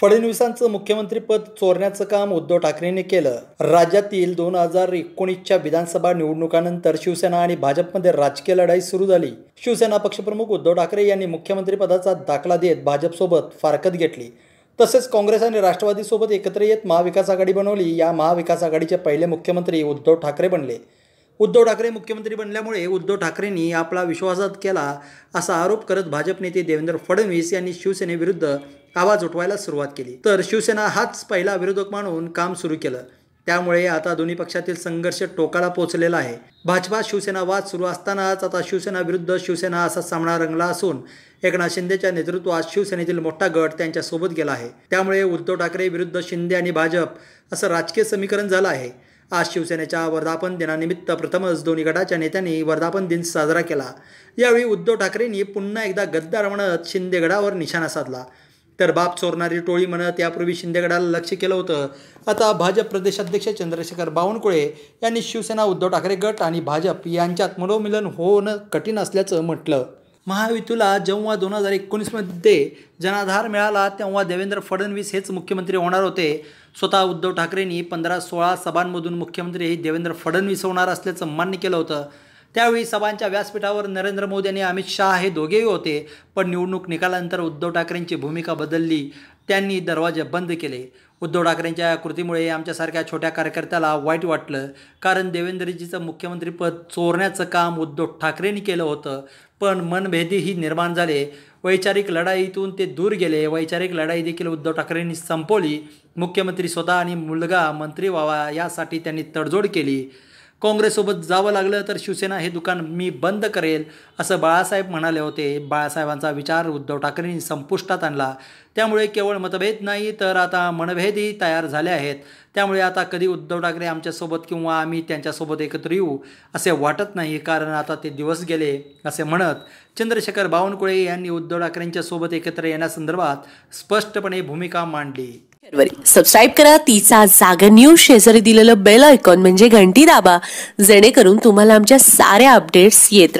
फडणवीसांचं मुख्यमंत्रीपद चोरण्याचं काम उद्धव ठाकरेंनी केलं राज्यातील दोन हजार एकोणीसच्या विधानसभा निवडणुकानंतर शिवसेना आणि भाजपमध्ये राजकीय लढाई सुरू झाली शिवसेना पक्षप्रमुख उद्धव ठाकरे यांनी मुख्यमंत्रीपदाचा दाखला देत भाजपसोबत फारकत घेतली तसेच काँग्रेस आणि राष्ट्रवादीसोबत एकत्र येत महाविकास आघाडी बनवली या महाविकास आघाडीचे पहिले मुख्यमंत्री उद्धव ठाकरे बनले उद्धव ठाकरे मुख्यमंत्री बनल्यामुळे उद्धव ठाकरेंनी आपला विश्वासघात केला असा आरोप करत भाजप नेते देवेंद्र फडणवीस यांनी शिवसेनेविरुद्ध आवाज उठवायला सुरुवात केली तर शिवसेना हाच पहिला विरोधक मानून काम सुरू केलं त्यामुळे आता दोन्ही पक्षातील संघर्ष टोकाला पोहोचलेला आहे भाजपा शिवसेना वाद सुरू असतानाच आता शिवसेना विरुद्ध शिवसेना असा सामना रंगला असून एकनाथ शिंदेच्या नेतृत्वात शिवसेनेतील मोठा गट त्यांच्या सोबत गेला आहे त्यामुळे उद्धव ठाकरे विरुद्ध शिंदे आणि भाजप असं राजकीय समीकरण झालं आहे आज शिवसेनेच्या वर्धापन दिनानिमित्त प्रथमच दोन्ही गटाच्या नेत्यांनी वर्धापन दिन साजरा केला यावेळी उद्धव ठाकरेंनी पुन्हा एकदा गद्दार म्हणत शिंदे गडावर निशाणा साधला तर बाप चोरणारी टोळी म्हणत यापूर्वी शिंदेगडाला लक्ष केलं होतं आता भाजप प्रदेशाध्यक्ष चंद्रशेखर बावनकुळे यांनी शिवसेना उद्धव ठाकरे गट आणि भाजप यांच्यात मनोमिलन होणं कठीण असल्याचं म्हटलं महायुतीला जेव्हा दोन हजार एकोणीसमध्ये जनाधार मिळाला तेव्हा देवेंद्र फडणवीस हेच मुख्यमंत्री होणार होते स्वतः उद्धव ठाकरेंनी पंधरा सोळा सभांमधून मुख्यमंत्री देवेंद्र फडणवीस होणार असल्याचं मान्य केलं होतं त्यावेळी सभांच्या व्यासपीठावर नरेंद्र मोदी आणि अमित शहा हे दोघेही होते पण निवडणूक निकालानंतर उद्धव ठाकरेंची भूमिका बदलली त्यांनी दरवाजे बंद केले उद्धव ठाकरेंच्या कृतीमुळे आमच्यासारख्या छोट्या कार्यकर्त्याला वाईट वाटलं कारण देवेंद्रजीचं मुख्यमंत्रीपद चोरण्याचं काम उद्धव ठाकरेंनी केलं होतं पण मनभेदीही निर्माण झाले वैचारिक लढाईतून ते दूर गेले वैचारिक लढाई देखील उद्धव ठाकरेंनी संपवली मुख्यमंत्री स्वतः आणि मुलगा मंत्री व्हावा यासाठी त्यांनी तडजोड केली काँग्रेससोबत जावं लागलं तर शिवसेना हे दुकान मी बंद करेल असं बाळासाहेब म्हणाले होते बाळासाहेबांचा विचार उद्धव ठाकरेंनी संपुष्टात आणला त्यामुळे केवळ मतभेद नाही तर आता मनभेदही तयार झाले आहेत त्यामुळे आता कधी उद्धव ठाकरे आमच्यासोबत किंवा आम्ही त्यांच्यासोबत एकत्र येऊ असे वाटत नाही कारण आता ते दिवस गेले असे म्हणत चंद्रशेखर बावनकुळे यांनी उद्धव ठाकरेंच्यासोबत एकत्र येण्यासंदर्भात स्पष्टपणे भूमिका मांडली सबस्क्राइब करा तिचा जागर न्यूज शेजारी दिलेलं बेल आयकॉन म्हणजे घंटी दाबा जेणेकरून तुम्हाला आमच्या साऱ्या अपडेट्स येत